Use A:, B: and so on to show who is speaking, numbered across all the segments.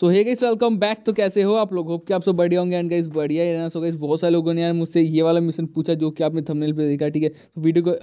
A: सो hey guys welcome back तो कैसे हो आप लोग होप कि आप सब बढ़िया होंगे एंड गाइस बढ़िया है ना सो गाइस बहुत सारे लोगों ने यार मुझसे ये वाला मिशन पूछा जो कि आपने थंबनेल पे देखा ठीक है तो वीडियो को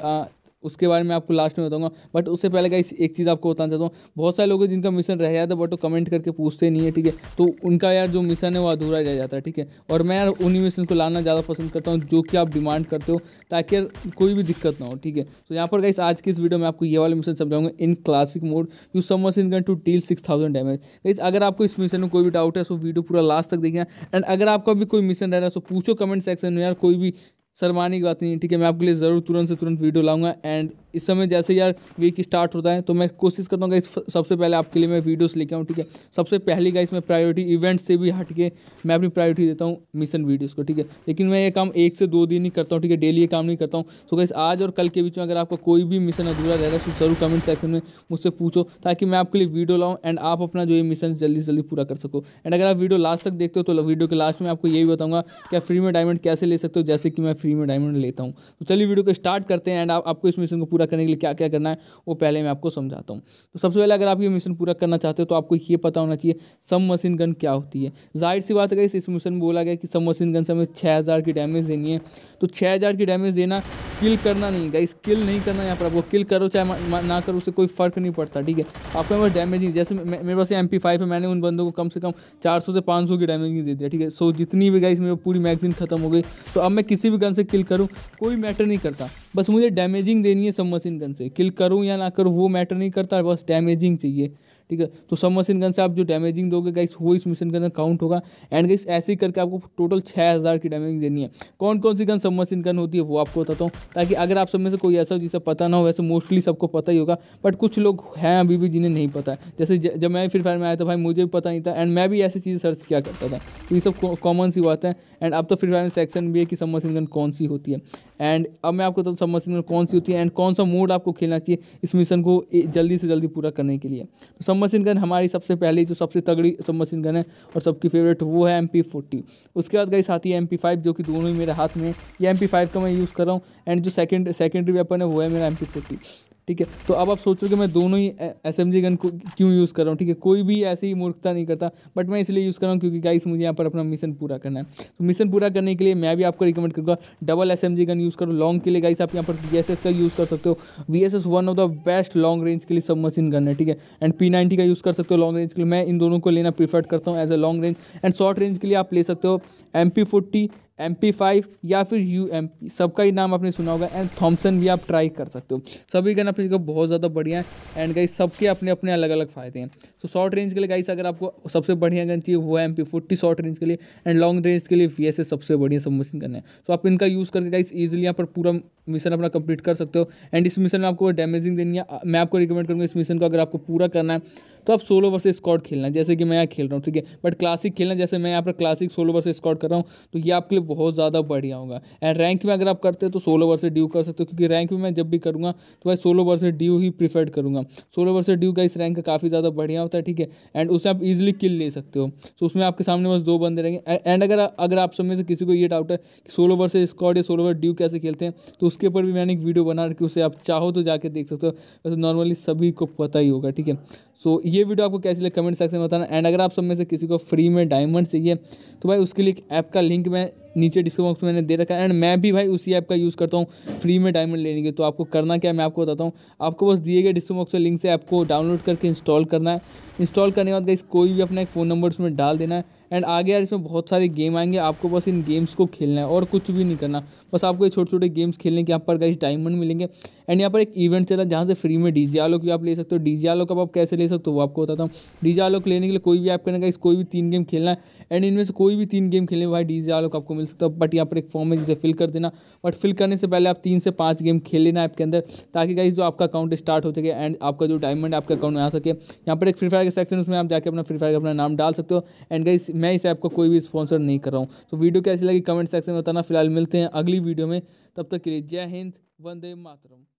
A: उसके बारे में आपको लास्ट में बताऊंगा बट उससे पहले का एक चीज़ आपको बताना चाहता हूँ बहुत सारे लोग जिनका मिशन रह जाता है बट वो कमेंट करके पूछते नहीं है ठीक है तो उनका यार जो मिशन है वो अधूरा रह जाता है ठीक है और मैं यार उन्हीं मिशन को लाना ज़्यादा पसंद करता हूँ जो कि आप डिमांड करते हो ताकि यार कोई भी दिक्कत ना हो ठीक है तो यहाँ पर गाइस आज की इस वीडियो में आपको ये वाले मिशन समझाऊंगा in classic mode you some machine gun to deal six thousand damage guys अगर आपको इस मिशन में कोई भी डाउट है सो वीडियो पूरा लास्ट तक देखना एंड अगर आपका भी कोई मिशन रह रहा है सो पूछो कमेंट सेक्शन में यार कोई भी शर्माने की बात नहीं है ठीक है मैं आपके लिए ज़रूर तुरंत से तुरंत वीडियो लाऊंगा एंड इस समय जैसे यार वीक स्टार्ट होता है तो मैं कोशिश करता हूँ गाइस सबसे पहले आपके लिए मैं वीडियोस लेके आऊँ ठीक है सबसे पहली गाइस मैं प्रायोरिटी इवेंट से भी हट के मैं अपनी प्रायोरिटी देता हूँ मिशन वीडियोस को ठीक है लेकिन मैं ये काम एक से दो दिन ही करता हूँ ठीक है डेली ये काम नहीं करता हूँ तो गाइस आज और कल के बीच में अगर आपका कोई भी मिशन अधूरा रह तो जरूर कमेंट सेक्शन में मुझसे पूछो ताकि मैं आपके लिए वीडियो लाऊँ एंड आप अपना जो ये मिशन जल्दी से जल्दी पूरा कर सको एंड अगर आप वीडियो लास्ट तक देखते हो तो वीडियो के लास्ट में आपको यही बताऊँगा कि आप फ्री में डायमंड कैसे ले सकते हो जैसे कि मैं फ्री में डायमंड लेता हूँ तो चलिए वीडियो को स्टार्ट करते हैं एंड आपको इस मिशन को पूरा पूरा करने के लिए क्या क्या करना है वो पहले मैं आपको समझाता हूँ तो सबसे पहले अगर आप ये मिशन पूरा करना चाहते हो तो आपको ये पता होना चाहिए सब मशीन गन क्या होती है जाहिर सी बात है इस मिशन में बोला गया कि सब मशीन गन से हमें छः की डैमेज देनी है तो छः की डैमेज देना किल करना नहीं गाइस किल नहीं करना यहाँ पर आपको किल करो चाहे ना करो उससे कोई फ़र्क नहीं पड़ता ठीक है आपको यहाँ पर डैमेज नहीं जैसे मेरे पास एम पी है मैंने उन बंदों को कम से कम 400 से 500 की डैमेज नहीं दे दिया ठीक है सो जितनी भी गाइस मेरी पूरी मैगजीन खत्म हो गई तो अब मैं किसी भी गन से किल करूँ कोई मैटर नहीं करता बस मुझे डैमेजिंग देनी है सब मशीन गन से किल करूँ या ना करूँ वो मैटर नहीं करता बस डैमेजिंग चाहिए ठीक है तो सब मशीन गन से आप जो डैमेजिंग दोगे गाइस वो इस मशीन के अंदर काउंट होगा एंड गाइस ऐसे ही करके आपको टोटल छः हज़ार की डैमेजिंग देनी है कौन कौन सी गन सब मशीन गन होती है वो आपको बताता हूँ ताकि अगर आप सब में से कोई ऐसा हो जिसे पता ना हो वैसे मोस्टली सबको पता ही होगा बट कुछ लोग हैं अभी भी जिन्हें नहीं पता है जैसे जब मैं फ्री फायर में आया था भाई मुझे भी पता नहीं था एंड मैं भी ऐसी चीज़ें सर्च किया करता था तो ये सब कॉमन सी बात है एंड अब तो फ्री फायर में सेक्शन भी है कि सब मशीन गन कौन सी होती है एंड अब मैं आपको तो समझ सिग्नल कौन सी होती है एंड कौन सा मोड आपको खेलना चाहिए इस मिशन को जल्दी से जल्दी पूरा करने के लिए तो मशीन गन हमारी सबसे पहली जो सबसे तगड़ी मशीन गन है और सबकी फेवरेट वो है एम पी फोर्टी उसके बाद गई साथी है एम पी फाइव जो कि दोनों ही मेरे हाथ में है ये एम पी फाइव का मैं यूज़ कर रहा हूँ एंड जो सेकेंड सेकेंडरी वेपन है वो है मेरा एम पी फोर्टी ठीक है तो अब आप कि मैं दोनों ही एस एम जी गन को क्यों यूज़ कर रहा हूँ ठीक है कोई भी ऐसे ही मूर्खता नहीं करता बट मैं इसलिए यूज़ कर रहा हूँ क्योंकि गाइस मुझे यहाँ पर अपना मिशन पूरा करना है तो मिशन पूरा करने के लिए मैं भी आपको रिकमेंड करूँगा double S M G gun use करो लॉन्ग के लिए गाइस आप यहाँ पर वी एस एस का यूज़ कर सकते हो V S S one of the best long range के लिए सब मशीन गन है ठीक है एंड पी नाइन्टी का यूज़ कर सकते हो लॉन्ग रेंज के लिए मैं इन दोनों को लेना प्रीफर करता हूँ as a long range and short range के लिए आप ले सकते हो M P forty M P five या फिर यू एम पी सबका ही नाम आपने सुना होगा एंड थॉम्सन भी आप ट्राई कर सकते हो सभी गन अपने बहुत ज़्यादा बढ़िया है एंड गाइस सबके अपने अपने अलग अलग फ़ायदे हैं तो शॉर्ट रेंज के लिए गाइस अगर आपको सबसे बढ़िया गन चाहिए वो M P forty short range के लिए एंड लॉन्ग रेंज के लिए वी एस एस सबसे बढ़िया सब मशीन गन है तो आप इनका यूज़ करके गाइस ईजिली यहाँ पर पूरा मिशन अपना कंप्लीट कर सकते हो एंड इस मिशन में आपको डैमेजिंग देनी है मैं आपको रिकमेंड करूँगा इस मिशन को अगर आपको पूरा करना है तो आप सोलो वर्स स्कॉट खेलना जैसे कि मैं यहाँ खेल रहा हूँ ठीक है बट क्लासिक खेलना जैसे मैं यहाँ पर क्लासिक सोलो वर्स स्कॉट कर रहा हूँ तो ये आपके लिए बहुत ज़्यादा बढ़िया होगा एंड रैंक में अगर आप करते हैं तो सोलो वर्स ड्यू कर सकते हो क्योंकि रैंक में मैं जब भी करूँगा तो भाई सोलो वर्स ड्यू ही प्रीफर्ड करूँगा सोलो वर्स ड्यू का इस रैंक का काफ़ी ज़्यादा बढ़िया होता है ठीक है एंड उसे आप ईजिली किल ले सकते हो तो उसमें आपके सामने बस दो बंदे रहेंगे एंड अगर अगर आप सब में से किसी को ये डाउट है कि सोलो वर्स स्कॉट या सोलो वर्स ड्यू कैसे खेलते हैं तो उसके ऊपर भी मैंने एक वीडियो बना रखी उसे आप चाहो तो जाके देख सकते हो वैसे नॉर्मली सभी को पता ही होगा ठीक है सो so, ये वीडियो आपको कैसी लगे कमेंट सेक्शन में बताना एंड अगर आप सब में से किसी को फ्री में डायमंड चाहिए तो भाई उसके लिए एक ऐप का लिंक मैं नीचे डिस्क्रिप्शन बॉक्स में मैंने दे रखा है एंड मैं भी भाई उसी ऐप का यूज़ करता हूँ फ्री में डायमंड लेने के तो आपको करना क्या मैं आपको बताता हूँ आपको बस दिए गए डिस्क्रिप्शन बॉक्स लिंक से ऐप को डाउनलोड करके इंस्टॉल करना है इंस्टॉल करने के बाद गाइस कोई भी अपना एक फ़ोन नंबर उसमें डाल देना है एंड आगे यार इसमें बहुत सारे गेम आएंगे आपको बस इन गेम्स को खेलना है और कुछ भी नहीं करना बस आपको ये छोटे छोटे गेम्स खेलने के यहाँ पर गाइस डायमंड मिलेंगे एंड यहाँ पर एक इवेंट चला जहाँ से फ्री में डी आलोक भी आप ले सकते हो डी जे आलोक आप कैसे ले सकते हो वो आपको बताता हूँ डी आलोक लेने के लिए कोई भी ऐप करना गाइस कोई भी तीन गेम खेलना है एंड इनमें से कोई भी तीन गेम खेलने भाई डी आलोक आपको मिल सकता है बट यहाँ पर एक फॉर्म है जिसे फिल कर देना बट फिल करने से पहले आप तीन से पाँच गेम खेल लेना ऐप के अंदर ताकि गाइज जो आपका अकाउंट स्टार्ट हो सके एंड आपका जो डायमंड आपके अकाउंट में आ सके यहाँ पर एक फ्री फायर का सेक्शन उसमें आप जाकर अपना फ्री फायर का अपना नाम डाल सकते हो एंड गाइज मैं इस ऐप को कोई भी स्पॉन्सर नहीं कर रहा हूँ तो वीडियो कैसी लगी कमेंट सेक्शन में बताना फिलहाल मिलते हैं अगली वीडियो में तब तक के लिए जय हिंद वंदे मातरम